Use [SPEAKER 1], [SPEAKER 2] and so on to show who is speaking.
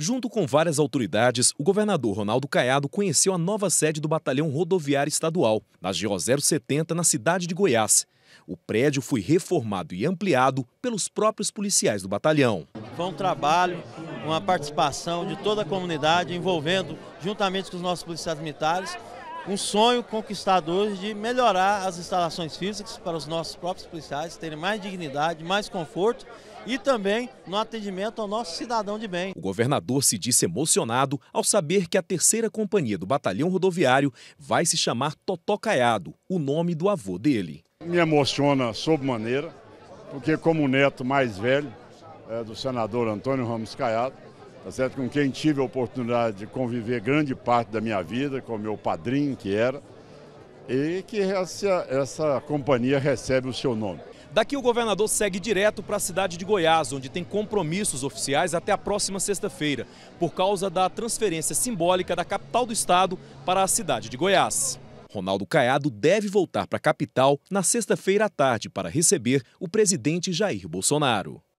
[SPEAKER 1] Junto com várias autoridades, o governador Ronaldo Caiado conheceu a nova sede do Batalhão Rodoviário Estadual, na GO 070, na cidade de Goiás. O prédio foi reformado e ampliado pelos próprios policiais do batalhão.
[SPEAKER 2] Foi um trabalho, uma participação de toda a comunidade, envolvendo juntamente com os nossos policiais militares, um sonho conquistado hoje de melhorar as instalações físicas para os nossos próprios policiais terem mais dignidade, mais conforto e também no atendimento ao nosso cidadão de bem. O
[SPEAKER 1] governador se disse emocionado ao saber que a terceira companhia do Batalhão Rodoviário vai
[SPEAKER 3] se chamar Totó Caiado, o nome do avô dele. Me emociona sob maneira, porque como neto mais velho é, do senador Antônio Ramos Caiado, tá certo? com quem tive a oportunidade de conviver grande parte da minha vida, com meu padrinho que era, e que essa, essa companhia recebe o seu nome. Daqui o
[SPEAKER 1] governador segue direto para a cidade de Goiás, onde tem compromissos oficiais até a próxima sexta-feira, por causa da transferência simbólica da capital do estado para a cidade de Goiás. Ronaldo Caiado deve voltar para a capital na sexta-feira à tarde para receber o presidente Jair Bolsonaro.